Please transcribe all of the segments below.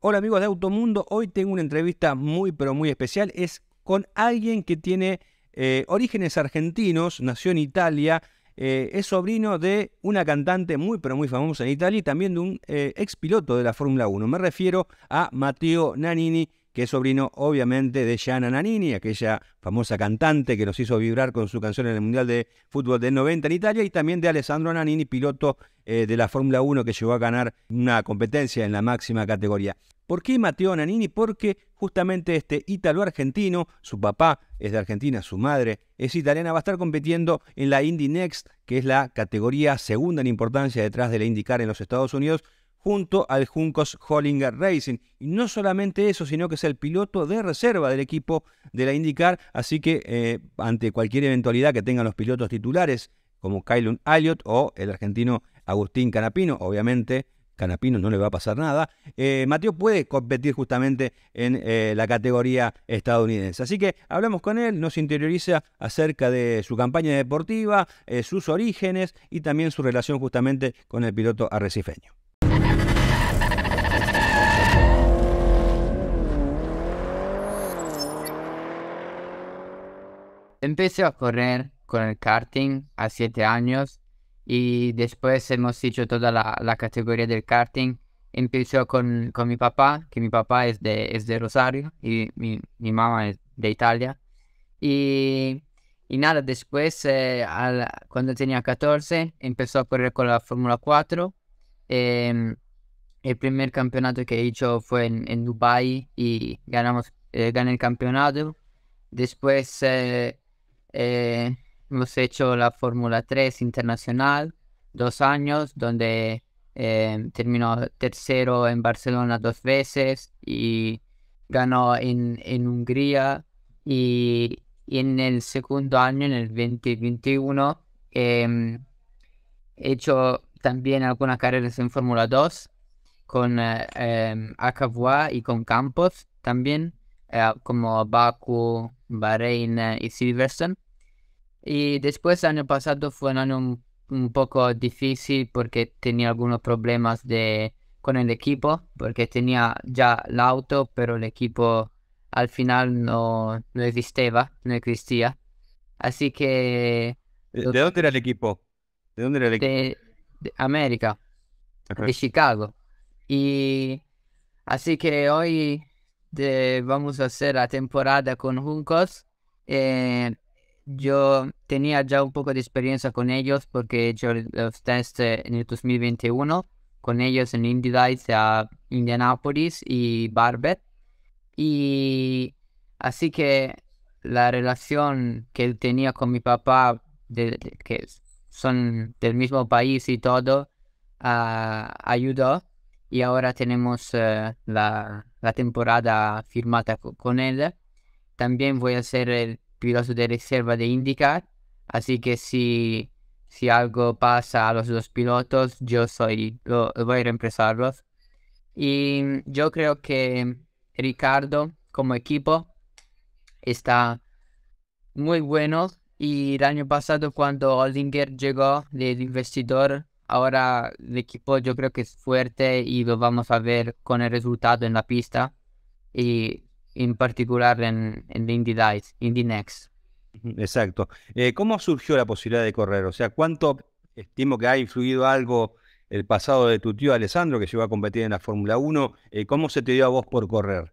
Hola amigos de Automundo, hoy tengo una entrevista muy pero muy especial. Es con alguien que tiene eh, orígenes argentinos, nació en Italia, eh, es sobrino de una cantante muy pero muy famosa en Italia y también de un eh, ex piloto de la Fórmula 1. Me refiero a Matteo Nanini, que es sobrino obviamente de Gianna Nanini, aquella famosa cantante que nos hizo vibrar con su canción en el Mundial de Fútbol del 90 en Italia, y también de Alessandro Nanini, piloto eh, de la Fórmula 1 que llegó a ganar una competencia en la máxima categoría. ¿Por qué Mateo Nanini? Porque justamente este ítalo argentino, su papá es de Argentina, su madre es italiana, va a estar compitiendo en la Indy Next, que es la categoría segunda en importancia detrás de la IndyCar en los Estados Unidos, junto al Juncos Hollinger Racing. Y no solamente eso, sino que es el piloto de reserva del equipo de la Indicar así que eh, ante cualquier eventualidad que tengan los pilotos titulares, como Kylun Elliott o el argentino Agustín Canapino, obviamente Canapino no le va a pasar nada, eh, Mateo puede competir justamente en eh, la categoría estadounidense. Así que hablamos con él, nos interioriza acerca de su campaña deportiva, sus orígenes y también su relación justamente con el piloto arrecifeño. Empecé a correr con el karting a 7 años y después hemos hecho toda la, la categoría del karting. Empezó con, con, mi papá, que mi papá es de, es de Rosario y mi, mi mamá es de Italia. Y, y nada, después, eh, al, cuando tenía 14, empezó a correr con la Fórmula 4. Em, el primer campeonato que he fue en, en Dubai y ganamos, eh, gané el campeonato. Después eh, eh, hemos hecho la Fórmula 3 internacional, dos años, donde eh, terminó tercero en Barcelona dos veces y ganó en, Hungría. Y, en el segundo año, en el 2021, em, he hecho también algunas carreras en Fórmula 2 con eh, em, y con Campos también. Eh, como Baku, Bahrein eh, y Silverstone. Y después el año pasado fue un año un, poco difícil porque tenía algunos problemas con el equipo, porque tenía ya el auto, pero el equipo al final no, no existía, no existía. Así que... ¿De, dónde era el equipo? ¿De dónde era el equipo? De, América, de Chicago. Y así que hoy vamos a hacer la temporada con Juncos. Eh, yo tenía ya un poco de experiencia con ellos porque yo los testé en el 2021 con ellos en Lights a Indianapolis y Barbet. Y así que la relación que tenía con mi papá, que son del mismo país y todo, ah, ayudó y ahora tenemos eh, la, temporada firmada con él. También voy a ser el piloto de reserva de IndyCar, así que si, si algo pasa a los dos pilotos, yo soy, voy a reemplazarlos. Y yo creo que Ricardo como equipo está muy bueno y el año pasado cuando Hollinger llegó del investidor Ahora el equipo yo creo que es fuerte y lo vamos a ver con el resultado en la pista y en particular en, en Indy Dice, Indy Next. Exacto. Eh, ¿Cómo surgió la posibilidad de correr? O sea, ¿cuánto estimo que ha influido algo el pasado de tu tío Alessandro, que llegó a competir en la Fórmula 1? Eh, ¿Cómo se te dio a vos por correr?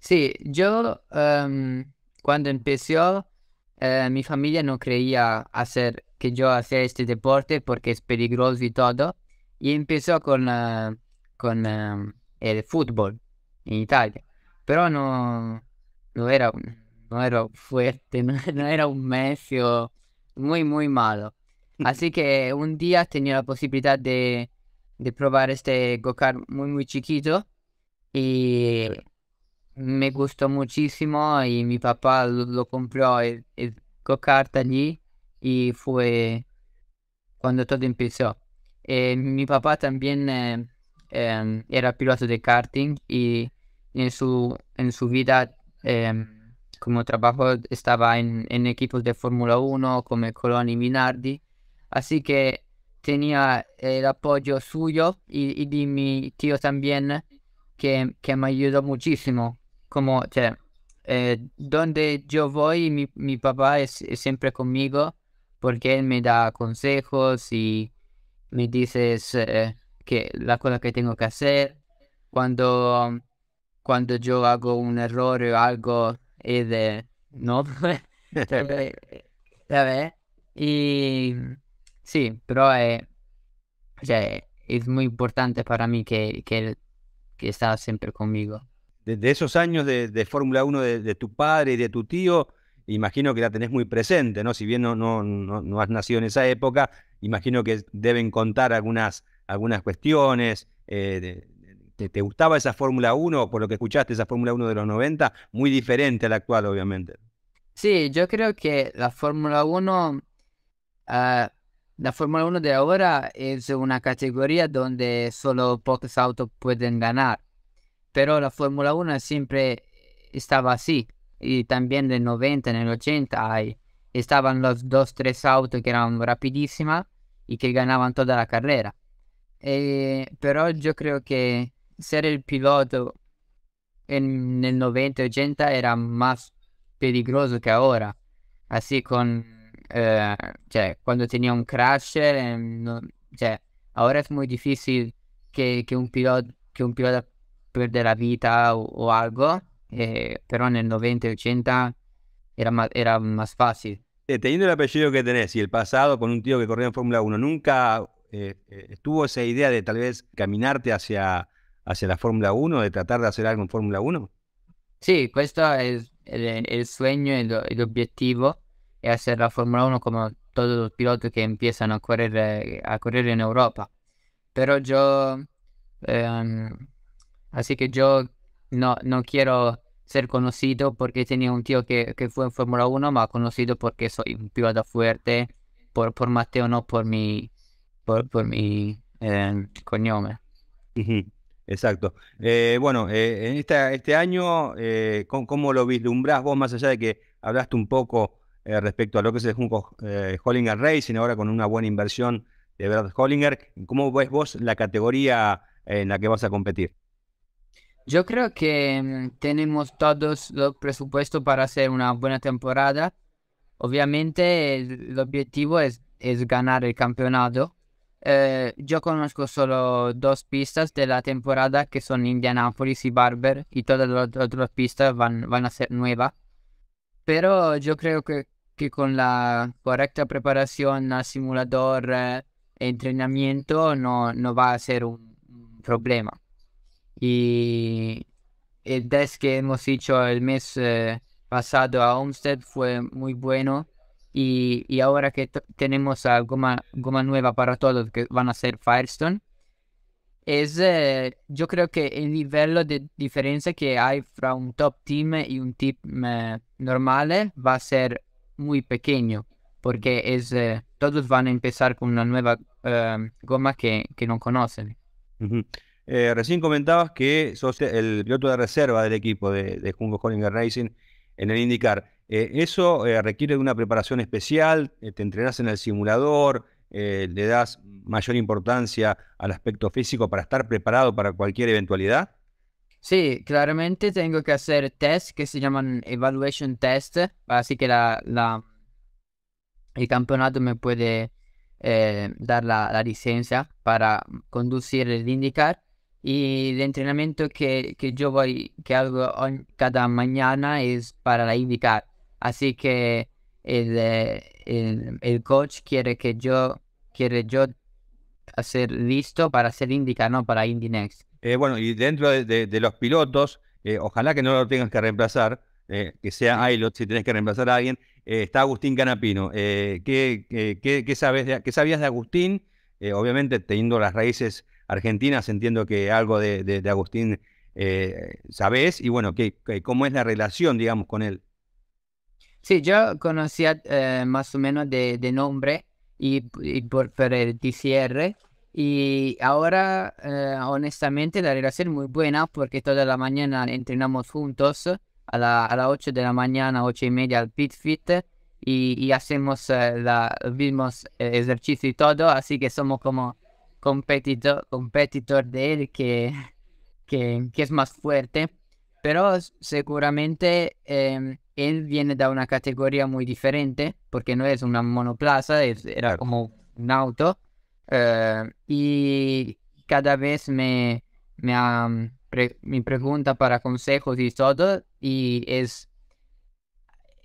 Sí, yo em, cuando empezó eh, mi familia no creía hacer que yo hacía este deporte porque es peligroso y todo. Y empezó con, eh, con eh, el fútbol en Italia. Pero no, no, era, no fuerte, no, era un medio muy, muy malo. Así que un día tenía la posibilidad de, de probar este go muy, muy chiquito. Y me gustó muchísimo y mi papá lo, compró el, eh, go-kart eh, allí y fue cuando todo empezó. Eh, mi papá también era piloto de karting y en su, vida como trabajo estaba en, equipos de Fórmula 1 como Coloni Minardi. Así que tenía el apoyo suyo y, de mi tío también que me ayudó muchísimo como, eh, donde yo voy, mi, mi papá es, siempre conmigo porque él me da consejos y me dice eh, que la cosa que tengo que hacer. Cuando, cuando yo hago un error o algo, es de no, Y sí, pero eh, es muy importante para mí que, él que está siempre conmigo. De esos años de, Fórmula 1 de, tu padre y de tu tío, imagino que la tenés muy presente, ¿no? Si bien no, has nacido en esa época, imagino que deben contar algunas, algunas cuestiones. Eh, ¿Te, gustaba esa Fórmula 1, por lo que escuchaste, esa Fórmula 1 de los 90? Muy diferente a la actual, obviamente. Sí, yo creo que la Fórmula 1, ah, la Fórmula 1 de ahora es una categoría donde solo pocos autos pueden ganar. però la Fórmula 1 sempre eh, stava así. Y también en 90, nel 80 hay, estaban los dos, tres autos que eran rapidísimas y que ganaban toda la carriera. Eh, pero yo creo que ser el piloto en el 90, 80 era più peligroso che ora, Así con, eh, cioè, quando tenía un crash, eh, no, cioè, ora è molto difficile che, que un pilota... que un piloto perde la vita o, o algo, eh, pero en el 90, 80 era más, era más fácil. Eh, teniendo el apellido que tenés y el pasado con un tío que corría en Fórmula 1, ¿nunca eh, estuvo eh, esa idea de tal vez caminarte hacia, hacia la Fórmula 1, de tratar de hacer algo en Fórmula 1? Sí, questo è il, il, il sogno e l'obiettivo, è essere la Fórmula 1 come tutti i piloti che empiezan a correre, eh, a correr en Europa. Pero yo... Eh, Así que yo no, no quiero ser conocido porque tenía un tío que, fue en Fórmula 1, más conocido porque soy un piloto fuerte, por, por Mateo, no por mi, por, mi eh, Exacto. Eh, bueno, eh, en esta, este año, eh, ¿cómo, ¿cómo, lo vislumbrás vos, más allá de que hablaste un poco respecto a lo que es el Hollinger Racing, ahora con una buena inversión de Brad Hollinger? ¿Cómo ves vos la categoría en la que vas a competir? Yo creo que mm, tenemos todos los presupuestos para hacer una buena temporada. Obviamente el, objetivo es, es ganar el campeonato. Eh, yo conozco solo dos pistas de la temporada que son Indianapolis y Barber y todas las otras pistas van, a ser nuevas. Pero yo creo que, que con la correcta preparación simulador, eh, entrenamiento, no va a ser un problema. Y el test que hemos hecho el mes eh, pasado a Homestead fue muy bueno. Y, y ahora que tenemos goma, goma nueva para todos, que van a ser Firestone, es eh, yo creo que el nivel de diferencia que hay fra un top team y un team eh, normal va a ser muy pequeño porque es todos van a empezar con una nueva goma que, que no conocen. Eh, recién comentabas que sos el piloto de reserva del equipo de, de Jungo Hollinger Racing en el IndyCar. Eh, ¿Eso eh, requiere de una preparación especial? ¿Te entrenas en el simulador? ¿Le das mayor importancia al aspecto físico para estar preparado para cualquier eventualidad? Sí, claramente tengo que hacer test que se llaman evaluation test, así que el campeonato me puede dar la, la, licencia para conducir el IndyCar. Y el entrenamiento que, que yo voy, que hago cada mañana es para la indicar. Así que eh, el, coach quiere que yo, quiere yo hacer listo para hacer indica, no para Indy Next. Eh, bueno, y dentro de, de, los pilotos, eh, ojalá que no lo tengas que reemplazar, eh, que sea Ailot si tenés que reemplazar a alguien, está Agustín Canapino. ¿qué, qué, qué, sabes ¿Qué sabías de Agustín? obviamente teniendo las raíces argentinas. Entiendo que algo de, Agustín eh, sabés y bueno, ¿qué, cómo es la relación, digamos, con él? Sí, yo conocía eh, más o menos de, nombre y, por, el TCR. Y ahora, eh, honestamente, la relación es muy buena porque toda la mañana entrenamos juntos a, a las 8 de la mañana, 8 y media al Pit Fit y, hacemos eh, la, mismos ejercicios y todo, así que somos como competitor, competitor de él que, que, es más fuerte, pero seguramente em, él viene de una categoría muy diferente, porque no es una monoplaza, es, era como un auto, eh, y cada vez me, me, mm, pregunta para consejos y todo, y es,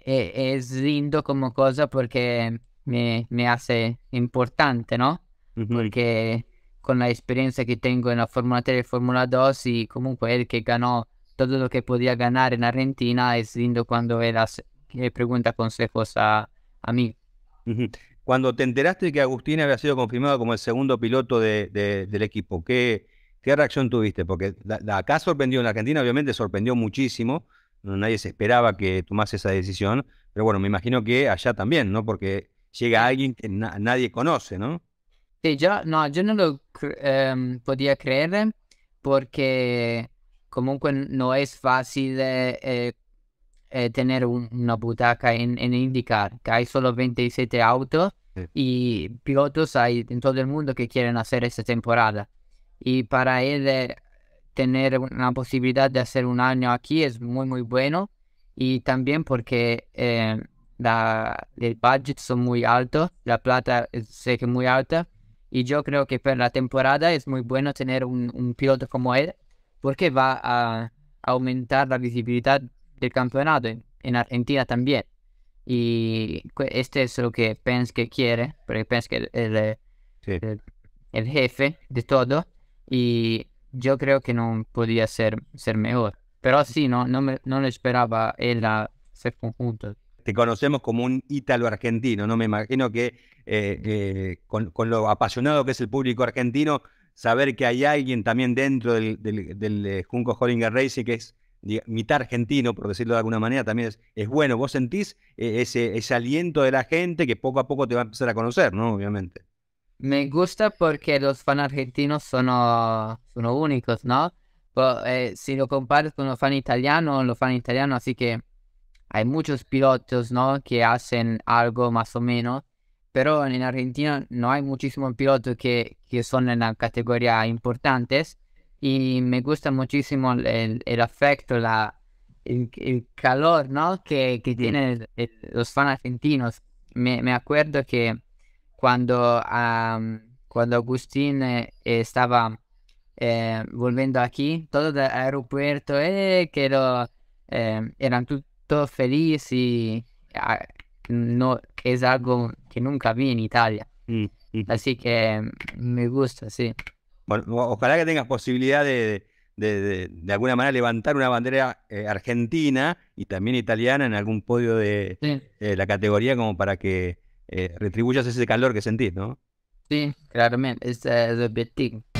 e, es, lindo como cosa porque me hace importante, ¿no? Porque con la experiencia que tengo en la Fórmula 3 y Formula 2, como comunque él que ganó todo lo que podía ganar en Argentina, es lindo cuando le pregunta consejos a mí. Cuando te enteraste que Agustín había sido confirmado como el segundo piloto de, del equipo, ¿qué, ¿qué reacción tuviste? Porque la, acá sorprendió, en Argentina obviamente sorprendió muchísimo, nadie se esperaba que tomase esa decisión, pero bueno, me imagino que allá también, ¿no? Porque llega alguien que nadie conoce, ¿no? Este, yo no, lo em, podía creer porque comunque no es fácil eh, eh, eh, tener una butaca en, IndyCar indicar, que hay solo 27 autos y pilotos hay en todo el mundo que quieren hacer esta temporada. Y para él tener una posibilidad de hacer un año aquí es muy muy bueno y también porque los el budget son muy altos, la plata es muy alta y yo creo que para la temporada es muy bueno tener un, un piloto como él, porque va a aumentar la visibilidad del campeonato en, Argentina también. Y este es lo que Pence que quiere, porque Pence que el, el, jefe de todo. Y yo creo que no podía ser, ser mejor. Pero sí, no, no, me, no lo esperaba él a ser conjunto te conocemos como un ítalo argentino, ¿no? Me imagino que eh, con, lo apasionado que es el público argentino, saber que hay alguien también dentro del, del, eh, Junco Hollinger Racing que es mitad argentino, por decirlo de alguna manera, también es, bueno. Vos sentís eh, ese, ese aliento de la gente que poco a poco te va a empezar a conocer, ¿no? Obviamente. Me gusta porque los fans argentinos son, son únicos, ¿no? si lo comparas con los fans italianos, los fans italianos así que hay muchos pilotos, ¿no? Que hacen algo más o menos, pero en Argentina no hay muchísimos pilotos que, que son en la categoría importantes y me gusta muchísimo el, el afecto, la, el, calor, ¿no? Que, que tienen los fans argentinos. Me, me acuerdo que cuando, cuando Agustín eh, estaba eh, volviendo aquí, todo el aeropuerto, eh, que lo, eh, eran todo feliz y ah, no es algo que nunca vi en Italia. Mm, mm. Así que mm, me gusta, sí. ojalá que tengas posibilidad de, de, alguna manera levantar una bandera eh, argentina y también italiana en algún podio de eh, la categoría como para que eh, retribuyas ese calor que sentís, ¿no? Sí, claramente, es el objetivo.